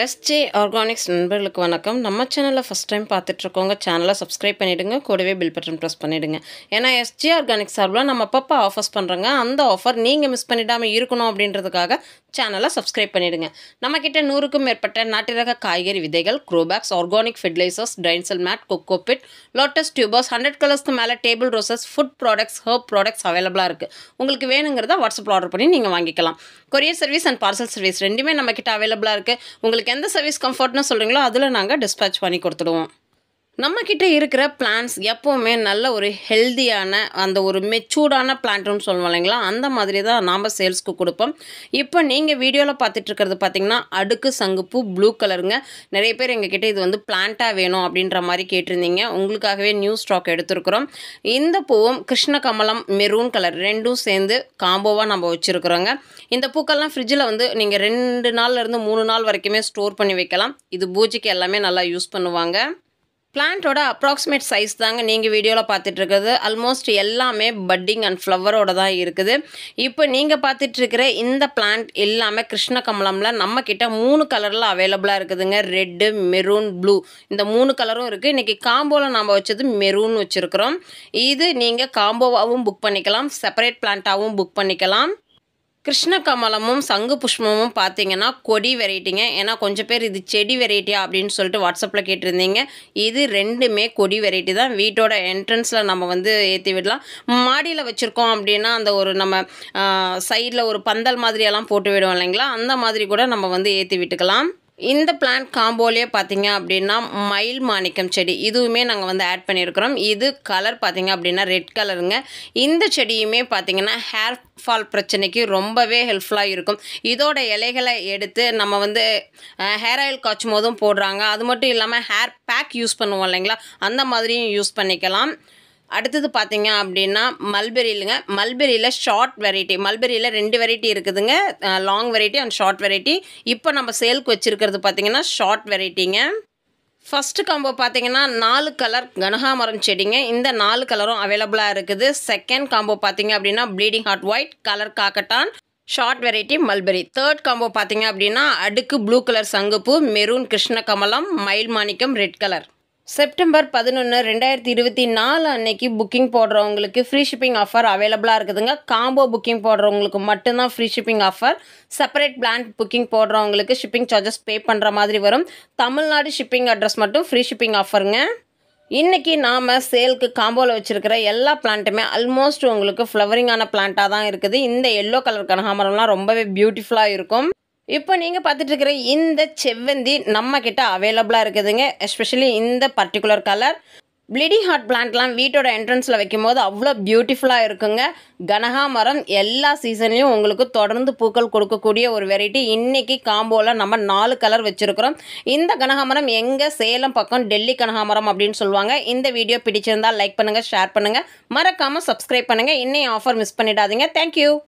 SJ organics நண்பர்களுக்கு வணக்கம் நம்ம சேனலில் ஃபஸ்ட் டைம் பார்த்துட்ருக்கோங்க சேனலை சப்ஸ்கிரைப் பண்ணிவிடுங்க கூடவே பில் பட்டன் ப்ரெஸ் பண்ணிவிடுங்க ஏன்னா எஸ்ஜே ஆர்கானிக் சார்பில் நம்ம பப்பா ஆஃபர்ஸ் பண்ணுறோங்க அந்த ஆஃபர் நீங்கள் மிஸ் பண்ணிடாமல் இருக்கணும் அப்படின்றதுக்காக சேனலை சப்ஸ்கிரைப் பண்ணிவிடுங்க நம்மக்கிட்ட நூறுக்கும் மேற்பட்ட நாட்டு ரக காய்கறி விதைகள் grow bags organic fertilizers drain cell mat cocopeat lotus tubers hundred கலர்ஸ்க்கு மேலே table roses food products herb products அவைலபிளாக இருக்குது உங்களுக்கு வேணுங்கிறத வாட்ஸ்அப்பில் ஆர்டர் பண்ணி நீங்கள் வாங்கிக்கலாம் courier service and parcel service ரெண்டுமே நம்மக்கிட்ட அவைலபிளாக இருக்குது உங்களுக்கு உங்களுக்கு எந்த சர்வீஸ் கம்ஃபர்ட்னு சொல்கிறீங்களோ அதில் நாங்கள் டிஸ்பேச் பண்ணி கொடுத்துடுவோம் நம்மக்கிட்ட இருக்கிற பிளான்ஸ் எப்போவுமே நல்ல ஒரு ஹெல்தியான அந்த ஒரு மெச்சூர்டான பிளான்ட்னு சொல்லுவோம் இல்லைங்களா அந்த மாதிரி தான் நாம் சேல்ஸ்க்கு கொடுப்போம் இப்போ நீங்கள் வீடியோவில் பார்த்துட்டு இருக்கிறது பார்த்திங்கன்னா அடுக்கு சங்குப்பூ ப்ளூ கலருங்க நிறைய பேர் எங்ககிட்ட இது வந்து பிளான்ட்டாக வேணும் அப்படின்ற மாதிரி கேட்டிருந்தீங்க உங்களுக்காகவே நியூ ஸ்டாக் எடுத்திருக்கிறோம் இந்த பூவும் கிருஷ்ண கமலம் மெரூன் கலர் ரெண்டும் சேர்ந்து காம்போவாக நம்ம வச்சுருக்குறோங்க இந்த பூக்கள்லாம் ஃப்ரிட்ஜில் வந்து நீங்கள் ரெண்டு நாள்லேருந்து மூணு நாள் வரைக்குமே ஸ்டோர் பண்ணி வைக்கலாம் இது பூஜைக்கு எல்லாமே நல்லா யூஸ் பண்ணுவாங்க பிளான்ட்டோட அப்ராக்சிமேட் சைஸ் தாங்க நீங்கள் வீடியோவில் பார்த்துட்ருக்குது ஆல்மோஸ்ட் எல்லாமே பட்டிங் அண்ட் ஃப்ளவரோட தான் இருக்குது இப்போ நீங்கள் பார்த்துட்ருக்கிற இந்த பிளான்ட் எல்லாமே கிருஷ்ண கமலமில் நம்மக்கிட்ட மூணு கலரில் அவைலபிளாக இருக்குதுங்க ரெட்டு மெரூன் ப்ளூ இந்த மூணு கலரும் இருக்குது இன்றைக்கி காம்போவில் நம்ம வச்சது மெரூன் வச்சுருக்குறோம் இது நீங்கள் காம்போவாகவும் புக் பண்ணிக்கலாம் செப்பரேட் பிளான்ட்டாகவும் புக் பண்ணிக்கலாம் கிருஷ்ணகமலமும் சங்கு புஷ்பமும் பார்த்தீங்கன்னா கொடி வெரைட்டிங்க ஏன்னா கொஞ்சம் பேர் இது செடி வெரைட்டியா அப்படின்னு சொல்லிட்டு வாட்ஸ்அப்பில் கேட்டிருந்தீங்க இது ரெண்டுமே கொடி வெரைட்டி தான் வீட்டோட என்ட்ரன்ஸில் நம்ம வந்து ஏற்றி விடலாம் மாடியில் வச்சுருக்கோம் அப்படின்னா அந்த ஒரு நம்ம சைடில் ஒரு பந்தல் மாதிரியெல்லாம் போட்டு விடுவோம் இல்லைங்களா அந்த மாதிரி கூட நம்ம வந்து ஏற்றி விட்டுக்கலாம் இந்த பிளான்ட் காம்போலேயே பார்த்தீங்க அப்படின்னா மயில் மாணிக்கம் செடி இதுவுமே நாங்கள் வந்து ஆட் பண்ணியிருக்கிறோம் இது கலர் பார்த்தீங்க அப்படின்னா ரெட் கலருங்க இந்த செடியுமே பார்த்தீங்கன்னா ஹேர் ஃபால் பிரச்சனைக்கு ரொம்பவே ஹெல்ப்ஃபுல்லாக இருக்கும் இதோட இலைகளை எடுத்து நம்ம வந்து ஹேர் ஆயில் காய்ச்சும் போதும் போடுறாங்க அது மட்டும் இல்லாமல் ஹேர் பேக் யூஸ் பண்ணுவோம் இல்லைங்களா அந்த மாதிரியும் யூஸ் பண்ணிக்கலாம் அடுத்தது பார்த்தீங்க அப்படின்னா மல்பெரியிலுங்க மல்பெரியில் ஷார்ட் வெரைட்டி மல்பெரியில் ரெண்டு வெரைட்டி இருக்குதுங்க long variety and short variety இப்போ நம்ம சேலுக்கு வச்சுருக்கிறது பார்த்திங்கன்னா ஷார்ட் வெரைட்டிங்க ஃபஸ்ட்டு காம்போ பார்த்தீங்கன்னா நாலு கலர் கனகாமரம் செடிங்க இந்த நாலு கலரும் அவைலபிளாக இருக்குது செகண்ட் காம்போ பார்த்தீங்க அப்படின்னா ப்ளீடிங் ஹார்ட் ஒயிட் கலர் காக்கட்டான் short variety mulberry third combo பார்த்தீங்க அப்படின்னா அடுக்கு ப்ளூ கலர் சங்குப்பூ மெரூன் கிருஷ்ண கமலம் மயில் மாணிக்கம் ரெட் கலர் செப்டம்பர் பதினொன்று ரெண்டாயிரத்தி இருபத்தி நாலு அன்னைக்கு புக்கிங் போடுறவங்களுக்கு ஃப்ரீ ஷிப்பிங் ஆஃபர் அவைலபிளாக இருக்குதுங்க காம்போ புக்கிங் போடுறவங்களுக்கு மட்டும்தான் free shipping offer separate plan booking போடுறவங்களுக்கு ஷிப்பிங் சார்ஜஸ் பே பண்ணுற மாதிரி வரும் தமிழ்நாடு ஷிப்பிங் அட்ரஸ் மட்டும் ஃப்ரீ ஷிப்பிங் ஆஃபருங்க இன்றைக்கி நாம் சேலுக்கு காம்போவில் வச்சுருக்கிற எல்லா பிளான்ட்டுமே ஆல்மோஸ்ட் உங்களுக்கு ஃப்ளவரிங்கான பிளான்ட்டாக தான் இருக்குது இந்த எல்லோ கலர் கனகாமரம்லாம் ரொம்பவே பியூட்டிஃபுல்லாக இருக்கும் இப்போ நீங்கள் பார்த்துட்ருக்கிற இந்த செவ்வந்தி நம்மக்கிட்ட அவைலபிளாக இருக்குதுங்க எஸ்பெஷலி இந்த பர்டிகுலர் கலர் பிளிடி ஹார்ட் பிளான்ட்லாம் வீட்டோட என்ட்ரன்ஸில் வைக்கும்போது அவ்வளோ பியூட்டிஃபுல்லாக இருக்குங்க கனகா மரம் எல்லா சீசன்லேயும் உங்களுக்கு தொடர்ந்து பூக்கள் கொடுக்கக்கூடிய ஒரு வெரைட்டி இன்றைக்கி காம்போவில் நம்ம நாலு கலர் வச்சுருக்கிறோம் இந்த கனகாமரம் எங்கே சேலம் பக்கம் டெல்லி கனகாமரம் அப்படின்னு சொல்லுவாங்க இந்த வீடியோ பிடிச்சிருந்தால் லைக் பண்ணுங்கள் ஷேர் பண்ணுங்கள் மறக்காமல் சப்ஸ்கிரைப் பண்ணுங்கள் இன்னையும் ஆஃபர் மிஸ் பண்ணிடாதீங்க தேங்க்யூ